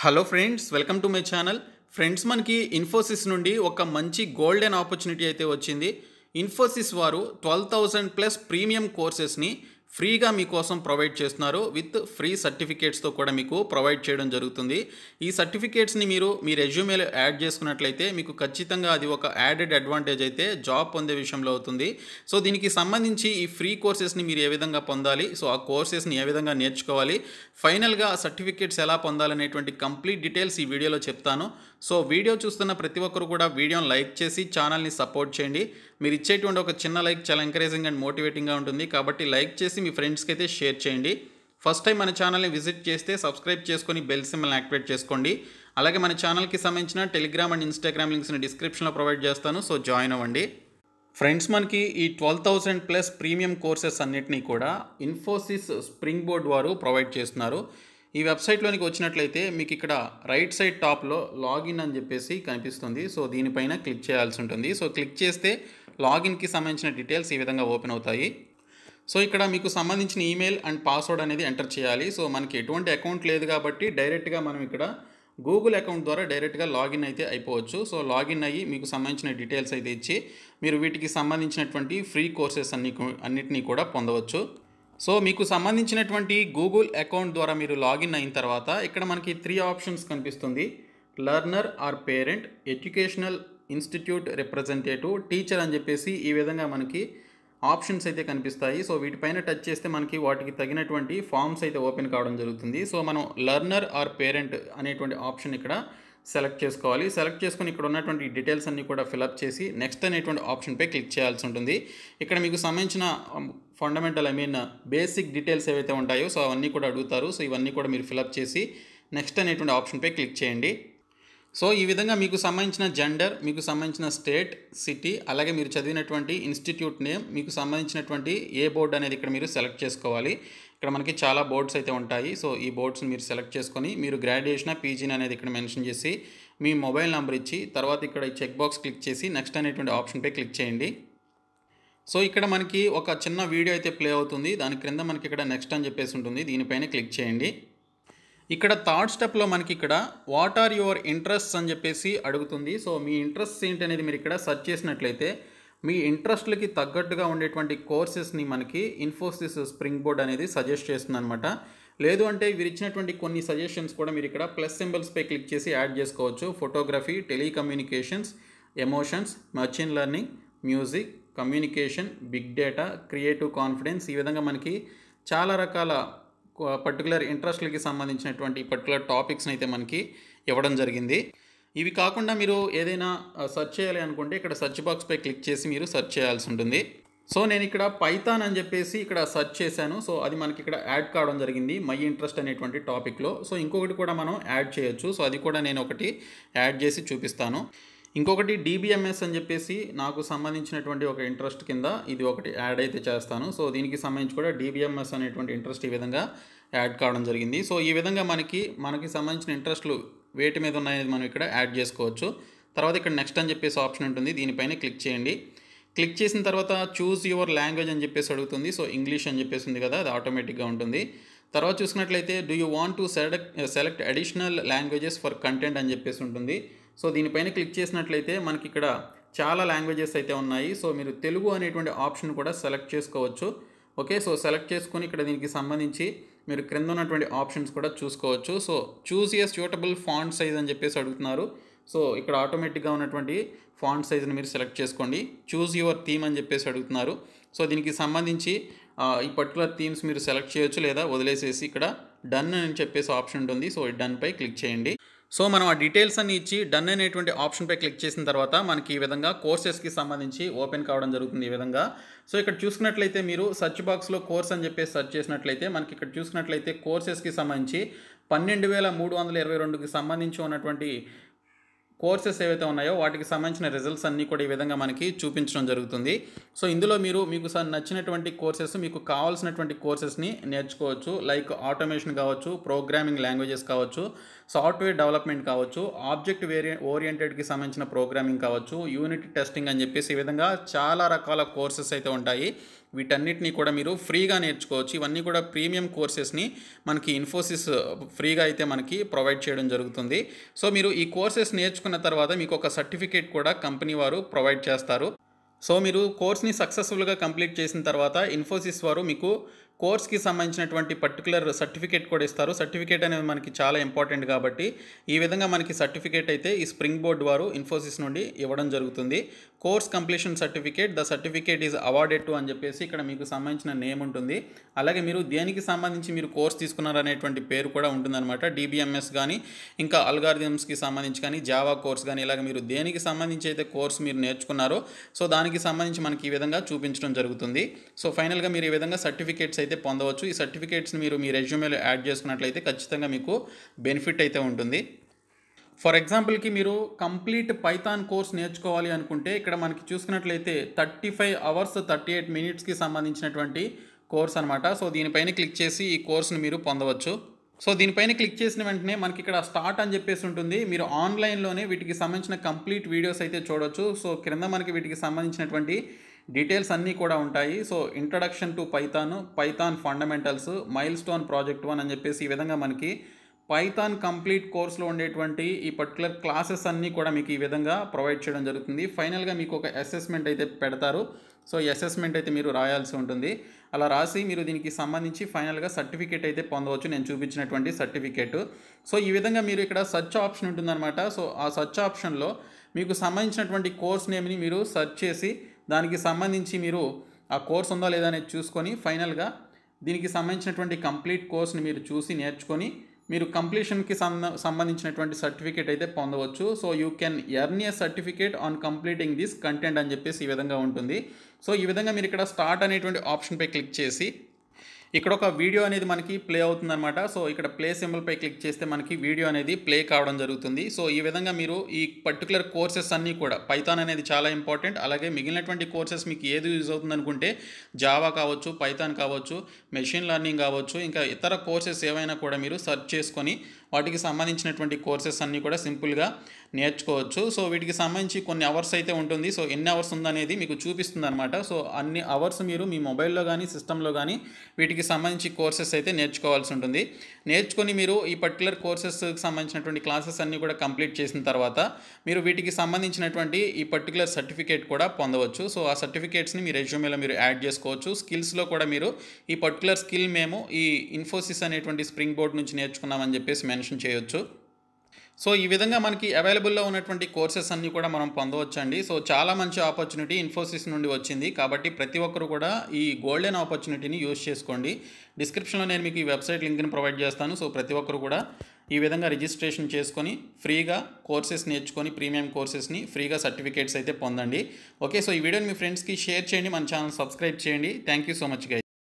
hello friends welcome to my channel friends మనకి ఇన్ఫోసిస్ నుండి ఒక మంచి గోల్డెన్ ఆపర్చునిటీ అయితే వచ్చింది ఇన్ఫోసిస్ వారు ట్వెల్వ్ థౌజండ్ ప్లస్ ప్రీమియం కోర్సెస్ని ఫ్రీగా మీకోసం ప్రొవైడ్ చేస్తున్నారు విత్ ఫ్రీ సర్టిఫికేట్స్తో కూడా మీకు ప్రొవైడ్ చేయడం జరుగుతుంది ఈ సర్టిఫికేట్స్ని మీరు మీ రెజ్యూమేలో యాడ్ చేసుకున్నట్లయితే మీకు ఖచ్చితంగా అది ఒక యాడెడ్ అడ్వాంటేజ్ అయితే జాబ్ పొందే విషయంలో అవుతుంది సో దీనికి సంబంధించి ఈ ఫ్రీ కోర్సెస్ని మీరు ఏ విధంగా పొందాలి సో ఆ కోర్సెస్ని ఏ విధంగా నేర్చుకోవాలి ఫైనల్గా సర్టిఫికేట్స్ ఎలా పొందాలనేటువంటి కంప్లీట్ డీటెయిల్స్ ఈ వీడియోలో చెప్తాను సో వీడియో చూస్తున్న ప్రతి ఒక్కరు కూడా వీడియోని లైక్ చేసి ఛానల్ని సపోర్ట్ చేయండి మీరు ఇచ్చేటువంటి ఒక చిన్న లైక్ చాలా ఎంకరేజింగ్ అండ్ మోటివేటింగ్గా ఉంటుంది కాబట్టి లైక్ చేసి మీ ఫ్రెండ్స్కి అయితే షేర్ చేయండి ఫస్ట్ టైం మన ఛానల్ని విజిట్ చేస్తే సబ్స్క్రైబ్ చేసుకొని బెల్ సిమ్మల్ని యాక్టివేట్ చేసుకోండి అలాగే మన ఛానల్కి సంబంధించిన టెలిగ్రామ్ అండ్ ఇన్స్టాగ్రామ్ లింక్స్ని డిస్క్రిప్షన్లో ప్రొవైడ్ చేస్తాను సో జాయిన్ అవ్వండి ఫ్రెండ్స్ మనకి ఈ twelve thousand plus premium courses అన్నిటినీ కూడా ఇన్ఫోసిస్ స్ప్రింగ్ బోర్డ్ వారు ప్రొవైడ్ చేస్తున్నారు ఈ వెబ్సైట్లోనికి వచ్చినట్లయితే మీకు ఇక్కడ రైట్ సైడ్ టాప్లో లాగిన్ అని చెప్పేసి కనిపిస్తుంది సో దీనిపైన క్లిక్ చేయాల్సి ఉంటుంది సో క్లిక్ చేస్తే లాగిన్కి సంబంధించిన డీటెయిల్స్ ఈ విధంగా ఓపెన్ అవుతాయి సో ఇక్కడ మీకు సంబంధించిన ఈమెయిల్ అండ్ పాస్వర్డ్ అనేది ఎంటర్ చేయాలి సో మనకి ఎటువంటి అకౌంట్ లేదు కాబట్టి డైరెక్ట్గా మనం ఇక్కడ గూగుల్ అకౌంట్ ద్వారా డైరెక్ట్గా లాగిన్ అయితే అయిపోవచ్చు సో లాగిన్ అయ్యి మీకు సంబంధించిన డీటెయిల్స్ అయితే ఇచ్చి మీరు వీటికి సంబంధించినటువంటి ఫ్రీ కోర్సెస్ అన్ని అన్నిటినీ కూడా పొందవచ్చు సో మీకు సంబంధించినటువంటి గూగుల్ అకౌంట్ ద్వారా మీరు లాగిన్ అయిన తర్వాత ఇక్కడ మనకి త్రీ ఆప్షన్స్ కనిపిస్తుంది learner or parent educational institute representative teacher అని చెప్పేసి ఈ విధంగా మనకి ఆప్షన్స్ అయితే కనిపిస్తాయి సో వీటిపైన టచ్ చేస్తే మనకి వాటికి తగినటువంటి ఫామ్స్ అయితే ఓపెన్ కావడం జరుగుతుంది సో మనం లర్నర్ ఆర్ పేరెంట్ అనేటువంటి ఆప్షన్ ఇక్కడ సెలెక్ట్ చేసుకోవాలి సెలెక్ట్ చేసుకుని ఇక్కడ ఉన్నటువంటి డీటెయిల్స్ అన్ని కూడా ఫిలప్ చేసి నెక్స్ట్ అనేటువంటి ఆప్షన్పై క్లిక్ చేయాల్సి ఉంటుంది ఇక్కడ మీకు సంబంధించిన fundamental I mean basic details ఏవైతే ఉంటాయో సో అవన్నీ కూడా అడుగుతారు సో ఇవన్నీ కూడా మీరు ఫిలప్ చేసి నెక్స్ట్ అనేటువంటి ఆప్షన్పై క్లిక్ చేయండి సో ఈ విధంగా మీకు సంబంధించిన జెండర్ మీకు సంబంధించిన స్టేట్ సిటీ అలాగే మీరు చదివినటువంటి ఇన్స్టిట్యూట్ నేమ్ మీకు సంబంధించినటువంటి ఏ బోర్డు అనేది ఇక్కడ మీరు సెలెక్ట్ చేసుకోవాలి ఇక్కడ మనకి చాలా బోర్డ్స్ అయితే ఉంటాయి సో ఈ బోర్డ్స్ని మీరు సెలెక్ట్ చేసుకొని మీరు గ్రాడ్యుయేషన్ పీజీని అనేది ఇక్కడ మెన్షన్ చేసి మీ మొబైల్ నెంబర్ ఇచ్చి తర్వాత ఇక్కడ చెక్ బాక్స్ క్లిక్ చేసి నెక్స్ట్ అనేటువంటి ఆప్షన్పై క్లిక్ చేయండి సో ఇక్కడ మనకి ఒక చిన్న వీడియో అయితే ప్లే అవుతుంది దాని క్రింద మనకి ఇక్కడ నెక్స్ట్ అని చెప్పేసి ఉంటుంది దీనిపైన క్లిక్ చేయండి ఇక్కడ థర్డ్ స్టెప్లో మనకి ఇక్కడ వాట్ ఆర్ యువర్ ఇంట్రెస్ట్స్ అని చెప్పేసి అడుగుతుంది సో మీ ఇంట్రెస్ట్స్ ఏంటి అనేది మీరు ఇక్కడ సెర్చ్ చేసినట్లయితే మీ ఇంట్రెస్ట్లకి తగ్గట్టుగా ఉండేటువంటి కోర్సెస్ని మనకి ఇన్ఫోసిస్ స్ప్రింగ్ బోర్డ్ అనేది సజెస్ట్ చేస్తుంది అనమాట లేదు అంటే వీరు ఇచ్చినటువంటి కొన్ని సజెషన్స్ కూడా మీరు ఇక్కడ ప్లస్ సింబల్స్పై క్లిక్ చేసి యాడ్ చేసుకోవచ్చు photography telecommunications emotions machine learning music communication big data creative confidence ఈ విధంగా మనకి చాలా రకాల పర్టికులర్ ఇంట్రెస్ట్లకి సంబంధించినటువంటి పర్టికులర్ టాపిక్స్ని అయితే మనకి ఇవ్వడం జరిగింది ఇవి కాకుండా మీరు ఏదైనా సెర్చ్ చేయాలి అనుకుంటే ఇక్కడ సెర్చ్ బాక్స్పై క్లిక్ చేసి మీరు సెర్చ్ చేయాల్సి ఉంటుంది సో నేను ఇక్కడ పైథాన్ అని చెప్పేసి ఇక్కడ సెర్చ్ చేశాను సో అది మనకి ఇక్కడ యాడ్ కావడం జరిగింది మై ఇంట్రెస్ట్ అనేటువంటి టాపిక్లో సో ఇంకొకటి కూడా మనం యాడ్ చేయొచ్చు సో అది కూడా నేను ఒకటి యాడ్ చేసి చూపిస్తాను ఇంకొకటి డీబీఎంఎస్ అని చెప్పేసి నాకు సంబంధించినటువంటి ఒక ఇంట్రెస్ట్ కింద ఇది ఒకటి యాడ్ అయితే చేస్తాను సో దీనికి సంబంధించి కూడా డీబీఎంఎస్ అనేటువంటి ఇంట్రెస్ట్ ఈ విధంగా యాడ్ కావడం జరిగింది సో ఈ విధంగా మనకి మనకి సంబంధించిన ఇంట్రెస్ట్లు వేటి మీద ఉన్నాయనేది మనం ఇక్కడ యాడ్ చేసుకోవచ్చు తర్వాత ఇక్కడ నెక్స్ట్ అని చెప్పేసి ఆప్షన్ ఉంటుంది దీనిపైన క్లిక్ చేయండి క్లిక్ చేసిన తర్వాత చూస్ యువర్ లాంగ్వేజ్ అని చెప్పేసి అడుగుతుంది సో ఇంగ్లీష్ అని చెప్పేసి ఉంది కదా అది ఆటోమేటిక్గా ఉంటుంది తర్వాత చూసుకున్నట్లయితే do you want to select select additional languages for content అని చెప్పేసి ఉంటుంది సో దీనిపైన క్లిక్ చేసినట్లయితే మనకి ఇక్కడ చాలా లాంగ్వేజెస్ అయితే ఉన్నాయి సో మీరు తెలుగు అనేటువంటి ఆప్షన్ కూడా సెలెక్ట్ చేసుకోవచ్చు ఓకే సో సెలెక్ట్ చేసుకుని ఇక్కడ దీనికి సంబంధించి మీరు క్రింద ఉన్నటువంటి ఆప్షన్స్ కూడా చూసుకోవచ్చు so choose a suitable font size అని చెప్పేసి అడుగుతున్నారు సో ఇక్కడ ఆటోమేటిక్గా ఉన్నటువంటి ఫాంట్ సైజ్ని మీరు సెలెక్ట్ చేసుకోండి చూస్ యువర్ థీమ్ అని చెప్పేసి అడుగుతున్నారు సో దీనికి సంబంధించి ఈ పర్టికులర్ థీమ్స్ మీరు సెలెక్ట్ చేయొచ్చు లేదా వదిలేసేసి ఇక్కడ డన్ అని చెప్పేసి ఆప్షన్ ఉంటుంది సో డన్పై క్లిక్ చేయండి సో మనం ఆ డీటెయిల్స్ అన్ని ఇచ్చి డన్ అనేటువంటి ఆప్షన్పై క్లిక్ చేసిన తర్వాత మనకి ఈ విధంగా కోర్సెస్కి సంబంధించి ఓపెన్ కావడం జరుగుతుంది ఈ విధంగా సో ఇక్కడ చూసుకున్నట్లయితే మీరు సర్చ్ బాక్స్లో కోర్స్ అని చెప్పేసి సర్చ్ చేసినట్లయితే మనకి ఇక్కడ చూసుకున్నట్లయితే కోర్సెస్కి సంబంధించి పన్నెండు వేల మూడు వందల ఇరవై రెండుకి సంబంధించి ఉన్నటువంటి కోర్సెస్ ఏవైతే ఉన్నాయో వాటికి సంబంధించిన రిజల్ట్స్ అన్నీ కూడా ఈ విధంగా మనకి చూపించడం జరుగుతుంది సో ఇందులో మీరు మీకు నచ్చినటువంటి కోర్సెస్ మీకు కావాల్సినటువంటి కోర్సెస్ని నేర్చుకోవచ్చు లైక్ ఆటోమేషన్ కావచ్చు ప్రోగ్రామింగ్ లాంగ్వేజెస్ కావచ్చు సాఫ్ట్వేర్ డెవలప్మెంట్ కావచ్చు ఆబ్జెక్ట్ వేరియ ఓరియంటెడ్కి సంబంధించిన ప్రోగ్రామింగ్ కావచ్చు యూనిట్ టెస్టింగ్ అని చెప్పేసి ఈ విధంగా చాలా రకాల కోర్సెస్ అయితే ఉంటాయి వీటన్నిటిని కూడా మీరు ఫ్రీగా నేర్చుకోవచ్చు ఇవన్నీ కూడా ప్రీమియం కోర్సెస్ని మనకి ఇన్ఫోసిస్ ఫ్రీగా అయితే మనకి ప్రొవైడ్ చేయడం జరుగుతుంది సో మీరు ఈ కోర్సెస్ నేర్చుకున్న తర్వాత మీకు ఒక సర్టిఫికేట్ కూడా కంపెనీ వారు ప్రొవైడ్ చేస్తారు సో మీరు కోర్స్ని సక్సెస్ఫుల్గా కంప్లీట్ చేసిన తర్వాత ఇన్ఫోసిస్ వారు మీకు కోర్స్కి సంబంధించినటువంటి పర్టికులర్ సర్టిఫికేట్ కూడా ఇస్తారు సర్టిఫికేట్ అనేది మనకి చాలా ఇంపార్టెంట్ కాబట్టి ఈ విధంగా మనకి సర్టిఫికేట్ అయితే ఈ స్ప్రింగ్ బోర్డ్ వారు ఇన్ఫోసిస్ నుండి ఇవ్వడం జరుగుతుంది course completion certificate the certificate is awarded to అని చెప్పేసి ఇక్కడ మీకు సంబంధించిన నేమ్ ఉంటుంది అలాగే మీరు దేనికి సంబంధించి మీరు కోర్స్ తీసుకున్నారు అనేటువంటి పేరు కూడా ఉంటుందన్నమాట డిబిఎంఎస్ కానీ ఇంకా అల్గారిథమ్స్కి సంబంధించి కానీ జావా కోర్స్ కానీ ఇలాగ మీరు దేనికి సంబంధించి అయితే కోర్స్ మీరు నేర్చుకున్నారో సో దానికి సంబంధించి మనకి ఈ విధంగా చూపించడం జరుగుతుంది సో ఫైనల్గా మీరు ఈ విధంగా సర్టిఫికేట్స్ అయితే పొందవచ్చు ఈ సర్టిఫికేట్స్ని మీరు మీ రెజ్యూమేలో యాడ్ చేసుకున్నట్లయితే ఖచ్చితంగా మీకు బెనిఫిట్ అయితే ఉంటుంది ఫర్ ఎగ్జాంపుల్కి మీరు కంప్లీట్ పైథాన్ కోర్స్ నేర్చుకోవాలి అనుకుంటే ఇక్కడ మనకి చూసుకున్నట్లయితే thirty five hours thirty eight మినిట్స్కి సంబంధించినటువంటి కోర్స్ అనమాట సో దీనిపైన క్లిక్ చేసి ఈ కోర్స్ని మీరు పొందవచ్చు సో దీనిపైన క్లిక్ చేసిన వెంటనే మనకి ఇక్కడ స్టార్ట్ అని చెప్పేసి ఉంటుంది మీరు ఆన్లైన్లోనే వీటికి సంబంధించిన కంప్లీట్ వీడియోస్ అయితే చూడవచ్చు సో క్రింద మనకి వీటికి సంబంధించినటువంటి డీటెయిల్స్ అన్నీ కూడా ఉంటాయి so introduction to Python Python fundamentals milestone project one అని చెప్పేసి ఈ విధంగా మనకి పైథాన్ కంప్లీట్ కోర్స్లో ఉండేటువంటి ఈ పర్టికులర్ క్లాసెస్ అన్నీ కూడా మీకు ఈ విధంగా ప్రొవైడ్ చేయడం జరుగుతుంది ఫైనల్గా మీకు ఒక అసెస్మెంట్ అయితే పెడతారు సో ఈ అసెస్మెంట్ అయితే మీరు రాయాల్సి ఉంటుంది అలా రాసి మీరు దీనికి సంబంధించి ఫైనల్గా సర్టిఫికేట్ అయితే పొందవచ్చు నేను చూపించినటువంటి సర్టిఫికేట్ సో ఈ విధంగా మీరు ఇక్కడ సర్చ్ ఆప్షన్ ఉంటుందన్నమాట సో ఆ సర్చ్ ఆప్షన్లో మీకు సంబంధించినటువంటి కోర్స్ నేమ్ని మీరు సర్చ్ చేసి దానికి సంబంధించి మీరు ఆ కోర్స్ ఉందో లేదా అనేది చూసుకొని ఫైనల్గా దీనికి సంబంధించినటువంటి కంప్లీట్ కోర్స్ని మీరు చూసి నేర్చుకొని మీరు కంప్లీషన్కి సంబంధించినటువంటి సర్టిఫికేట్ అయితే పొందవచ్చు so you can earn a certificate on completing this content అని చెప్పేసి ఈ విధంగా ఉంటుంది సో ఈ విధంగా మీరు ఇక్కడ స్టార్ట్ అనేటువంటి ఆప్షన్పై క్లిక్ చేసి ఇక్కడ ఒక వీడియో అనేది మనకి ప్లే అవుతుందన్నమాట సో ఇక్కడ ప్లే సింబల్పై క్లిక్ చేస్తే మనకి వీడియో అనేది ప్లే కావడం జరుగుతుంది సో ఈ విధంగా మీరు ఈ పర్టికులర్ కోర్సెస్ అన్నీ కూడా పైథాన్ అనేది చాలా ఇంపార్టెంట్ అలాగే మిగిలినటువంటి కోర్సెస్ మీకు ఏది యూజ్ అవుతుంది అనుకుంటే జావా కావచ్చు పైథాన్ కావచ్చు మెషిన్ లర్నింగ్ కావచ్చు ఇంకా ఇతర కోర్సెస్ ఏవైనా కూడా మీరు సెర్చ్ చేసుకొని వాటికి సంబంధించినటువంటి కోర్సెస్ అన్నీ కూడా సింపుల్గా నేర్చుకోవచ్చు సో వీటికి సంబంధించి కొన్ని అవర్స్ అయితే ఉంటుంది సో ఎన్ని అవర్స్ ఉందనేది మీకు చూపిస్తుంది అనమాట సో అన్ని అవర్స్ మీరు మీ మొబైల్లో కానీ సిస్టంలో కానీ వీటికి సంబంధించి కోర్సెస్ అయితే నేర్చుకోవాల్సి ఉంటుంది నేర్చుకొని మీరు ఈ పర్టికులర్ కోర్సెస్కి సంబంధించినటువంటి క్లాసెస్ అన్నీ కూడా కంప్లీట్ చేసిన తర్వాత మీరు వీటికి సంబంధించినటువంటి ఈ పర్టికులర్ సర్టిఫికేట్ కూడా పొందవచ్చు సో ఆ సర్టిఫికేట్స్ని మీ రెజ్యూమేలో మీరు యాడ్ చేసుకోవచ్చు స్కిల్స్లో కూడా మీరు ఈ పర్టికులర్ స్కిల్ మేము ఈ ఇన్ఫోసిస్ అనేటువంటి స్ప్రింగ్ బోర్డ్ నుంచి నేర్చుకున్నామని చెప్పేసి మెన్షన్ చేయొచ్చు సో ఈ విధంగా మనకి అవైలబుల్లో ఉన్నటువంటి కోర్సెస్ అన్నీ కూడా మనం పొందవచ్చు అండి సో చాలా మంచి ఆపర్చునిటీ ఇన్ఫోసిస్ నుండి వచ్చింది కాబట్టి ప్రతి ఒక్కరు కూడా ఈ గోల్డెన్ ఆపర్చునిటీని యూజ్ చేసుకోండి డిస్క్రిప్షన్లో నేను మీకు ఈ వెబ్సైట్ లింక్ని ప్రొవైడ్ చేస్తాను సో ప్రతి ఒక్కరు కూడా ఈ విధంగా రిజిస్ట్రేషన్ చేసుకొని ఫ్రీగా కోర్సెస్ నేర్చుకొని ప్రీమియం కోర్సెస్ని ఫ్రీగా సర్టిఫికేట్స్ అయితే పొందండి ఓకే సో ఈ వీడియోని మీ ఫ్రెండ్స్కి షేర్ చేయండి మన ఛానల్ సబ్స్క్రైబ్ చేయండి thank you so much guy